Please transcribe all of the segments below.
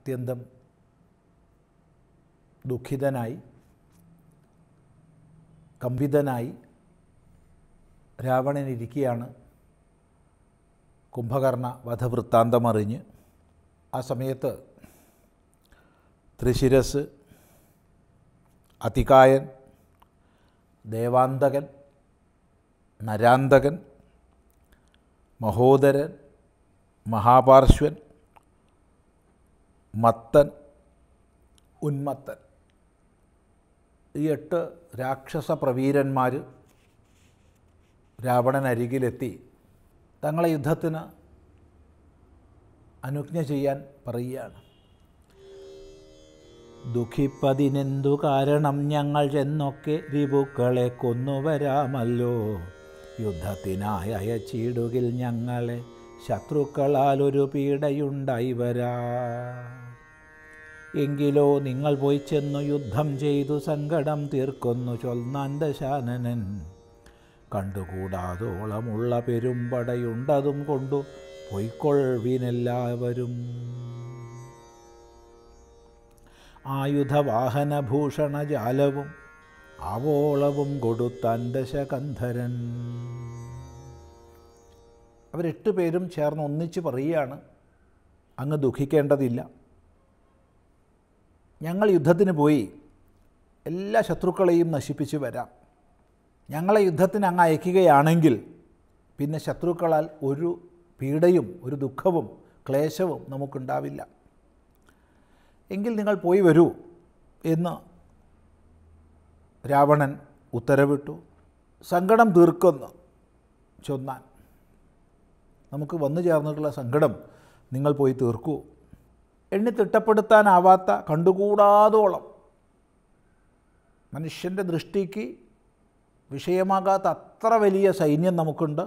അത്യന്തം ദുഃഖിതനായി കമ്പിതനായി രാവണനിരിക്കുകയാണ് കുംഭകർണ വധവൃത്താന്തമറിഞ്ഞ് ആ സമയത്ത് ത്രിശിരസ് അതികായൻ ദേവാന്തകൻ നരാന്തകൻ മഹോദരൻ മഹാപാർശ്വൻ മത്തൻ ഉന്മത്തൻ ഈ എട്ട് രാക്ഷസ പ്രവീരന്മാർ അരികിലെത്തി തങ്ങളെ യുദ്ധത്തിന് അനുജ്ഞ ചെയ്യാൻ പറയുകയാണ് ദുഃഖിപ്പതിനെന്തു കാരണം ഞങ്ങൾ എന്നൊക്കെ വിഭുക്കളെ കൊന്നുവരാമല്ലോ യുദ്ധത്തിനായി ചീടുകിൽ ഞങ്ങളെ ശത്രുക്കളാൽ ഒരു പീഡയുണ്ടായി വരാ എങ്കിലോ നിങ്ങൾ പോയി ചെന്നു യുദ്ധം ചെയ്തു സങ്കടം തീർക്കൊന്നു ചൊൽനാന്തശാനനൻ കണ്ടുകൂടാതോളമുള്ള പെരുമ്പടയുണ്ടതും കൊണ്ടു പൊയ്ക്കൊൾവിനെല്ലാവരും ആയുധവാഹനഭൂഷണജാലവും ആവോളവും കൊടുത്താൻ ദശകന്ധരൻ അവരെട്ട് പേരും ചേർന്ന് ഒന്നിച്ച് പറയുകയാണ് അങ്ങ് ദുഃഖിക്കേണ്ടതില്ല ഞങ്ങൾ യുദ്ധത്തിന് പോയി എല്ലാ ശത്രുക്കളെയും നശിപ്പിച്ച് വരാം ഞങ്ങളെ യുദ്ധത്തിന് അങ്ങ് അയക്കുകയാണെങ്കിൽ പിന്നെ ശത്രുക്കളാൽ ഒരു പീഡയും ഒരു ദുഃഖവും ക്ലേശവും നമുക്കുണ്ടാവില്ല എങ്കിൽ നിങ്ങൾ പോയി വരൂ എന്ന് രാവണൻ ഉത്തരവിട്ടു സങ്കടം തീർക്കുന്നു ചൊന്നാൻ നമുക്ക് വന്നു ചേർന്നിട്ടുള്ള സങ്കടം നിങ്ങൾ പോയി തീർക്കൂ എണ്ണി തിട്ടപ്പെടുത്താനാവാത്ത കണ്ടുകൂടാതോളം മനുഷ്യൻ്റെ ദൃഷ്ടിക്ക് വിഷയമാകാത്ത അത്ര വലിയ സൈന്യം നമുക്കുണ്ട്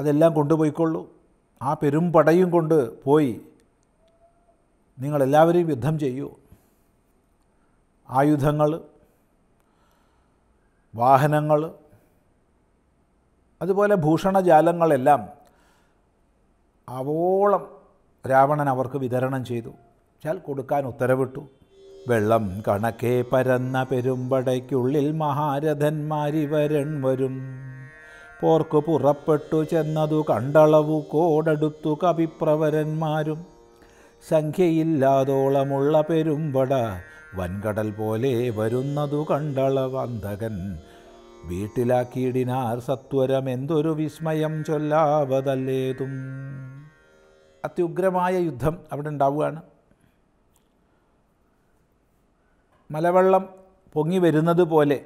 അതെല്ലാം കൊണ്ടുപോയിക്കൊള്ളൂ ആ പെരും പടയും കൊണ്ട് പോയി നിങ്ങളെല്ലാവരെയും യുദ്ധം ചെയ്യൂ ആയുധങ്ങൾ വാഹനങ്ങൾ അതുപോലെ ഭൂഷണജാലങ്ങളെല്ലാം അവോളം രാവണൻ അവർക്ക് വിതരണം ചെയ്തു ചാൽ കൊടുക്കാൻ ഉത്തരവിട്ടു വെള്ളം കണക്കെ പരന്ന പെരുമ്പടയ്ക്കുള്ളിൽ മഹാരഥന്മാരിവരൺ വരും പോർക്കു പുറപ്പെട്ടു ചെന്നതു കണ്ടളവു കോടടുത്തു കവിപ്രവരന്മാരും സംഖ്യയില്ലാതോളമുള്ള പെരുമ്പട വൻകടൽ പോലെ വരുന്നതു കണ്ടളവന്തകൻ വീട്ടിലാക്കിയിടിനാർ എന്തൊരു വിസ്മയം ചൊല്ലാവതല്ലേതും അത്യുഗ്രമായ യുദ്ധം അവിടെ ഉണ്ടാവുകയാണ് മലവെള്ളം പൊങ്ങി വരുന്നത് പോലെ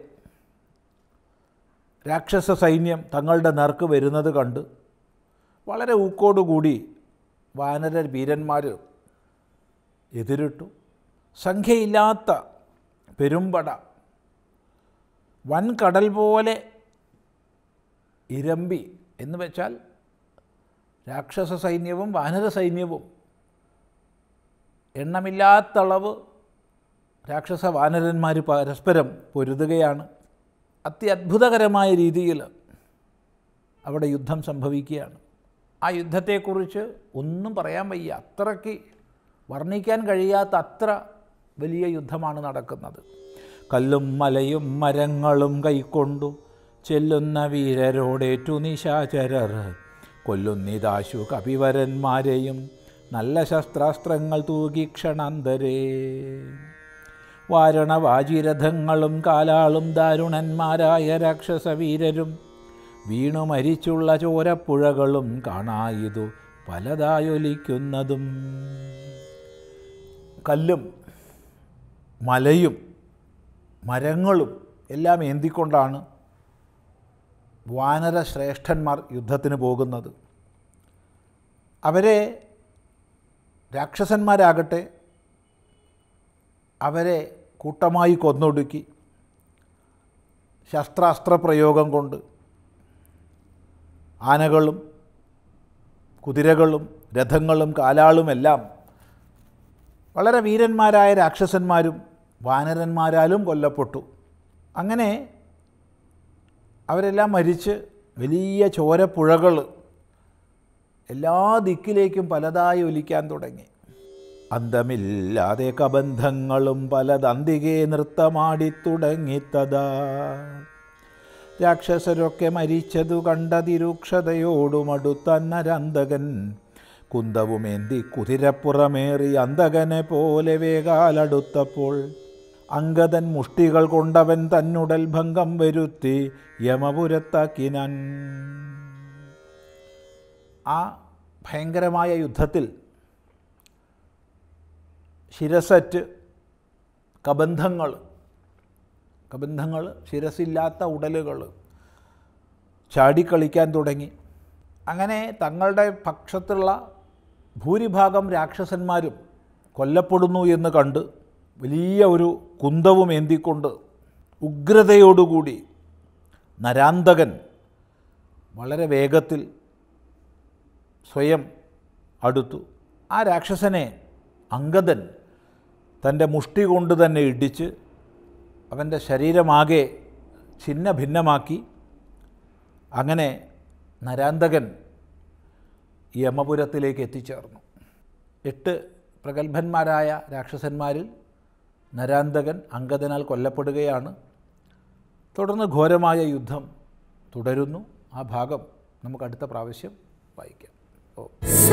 രാക്ഷസ സൈന്യം തങ്ങളുടെ നേർക്ക് വരുന്നത് കണ്ട് വളരെ ഊക്കോടുകൂടി വാനര വീരന്മാർ എതിരിട്ടു സംഖ്യയില്ലാത്ത പെരുമ്പട വൻകടൽ പോലെ ഇരമ്പി എന്ന് വെച്ചാൽ രാക്ഷസ സൈന്യവും വാനര സൈന്യവും എണ്ണമില്ലാത്തളവ് രാക്ഷസ വാനരന്മാർ പരസ്പരം പൊരുതുകയാണ് അത്യത്ഭുതകരമായ രീതിയിൽ അവിടെ യുദ്ധം സംഭവിക്കുകയാണ് ആ യുദ്ധത്തെക്കുറിച്ച് ഒന്നും പറയാൻ വയ്യ അത്രയ്ക്ക് വർണ്ണിക്കാൻ കഴിയാത്ത അത്ര വലിയ യുദ്ധമാണ് നടക്കുന്നത് കല്ലും മലയും മരങ്ങളും കൈക്കൊണ്ടു ചെല്ലുന്ന വീരരോടേറ്റു നിശാചരർ കൊല്ലുന്നിതാശു കപിവരന്മാരെയും നല്ല ശസ്ത്രാസ്ത്രങ്ങൾ തൂകി ക്ഷണാന്തരേ വാരണവാചിരഥങ്ങളും കാലാളും ദാരുണന്മാരായ രാക്ഷസവീരരും വീണു മരിച്ചുള്ള ചോരപ്പുഴകളും കാണായതു പലതായൊലിക്കുന്നതും കല്ലും മലയും മരങ്ങളും എല്ലാം ഏന്തിക്കൊണ്ടാണ് വാനര ശ്രേഷ്ഠന്മാർ യുദ്ധത്തിന് പോകുന്നത് അവരെ രാക്ഷസന്മാരാകട്ടെ അവരെ കൂട്ടമായി കൊന്നൊടുക്കി ശസ്ത്രാസ്ത്ര പ്രയോഗം കൊണ്ട് ആനകളും കുതിരകളും രഥങ്ങളും കാലാളുമെല്ലാം വളരെ വീരന്മാരായ രാക്ഷസന്മാരും വാനരന്മാരാലും കൊല്ലപ്പെട്ടു അങ്ങനെ അവരെല്ലാം മരിച്ച് വലിയ ചോരപ്പുഴകൾ എല്ലാ ദിക്കിലേക്കും പലതായി ഒലിക്കാൻ തുടങ്ങി അന്തമില്ലാതെ കബന്ധങ്ങളും പലതന്തികെ നൃത്തമാടിത്തുടങ്ങി തഥാ രാക്ഷസരൊക്കെ മരിച്ചതു കണ്ട തിരൂക്ഷതയോടുമടുത്തന്നരന്തകൻ കുന്തവുമേന്തി കുതിരപ്പുറമേറി അന്തകനെ പോലെ വേഗാലടുത്തപ്പോൾ അങ്കതൻ മുഷ്ടികൾ കൊണ്ടവൻ തന്നുടൽ ഭംഗം വരുത്തി യമപുരത്താക്കിനാൻ ആ ഭയങ്കരമായ യുദ്ധത്തിൽ ശിരസറ്റ് കബന്ധങ്ങൾ കബന്ധങ്ങൾ ശിരസില്ലാത്ത ഉടലുകൾ ചാടിക്കളിക്കാൻ തുടങ്ങി അങ്ങനെ തങ്ങളുടെ പക്ഷത്തുള്ള ഭൂരിഭാഗം രാക്ഷസന്മാരും കൊല്ലപ്പെടുന്നു എന്ന് കണ്ട് വലിയ ഒരു കുന്തവും ഏന്തിക്കൊണ്ട് ഉഗ്രതയോടുകൂടി നരാന്തകൻ വളരെ വേഗത്തിൽ സ്വയം അടുത്തു ആ രാക്ഷസനെ അങ്കദൻ തൻ്റെ മുഷ്ടി കൊണ്ട് തന്നെ ഇടിച്ച് അവൻ്റെ ശരീരമാകെ ഛിന്ന ഭിന്നമാക്കി അങ്ങനെ നരാന്തകൻ യമപുരത്തിലേക്ക് എത്തിച്ചേർന്നു എട്ട് പ്രഗത്ഭന്മാരായ രാക്ഷസന്മാരിൽ നരാന്തകൻ അങ്കദനാൽ കൊല്ലപ്പെടുകയാണ് തുടർന്ന് ഘോരമായ യുദ്ധം തുടരുന്നു ആ ഭാഗം നമുക്ക് അടുത്ത പ്രാവശ്യം വായിക്കാം ഓ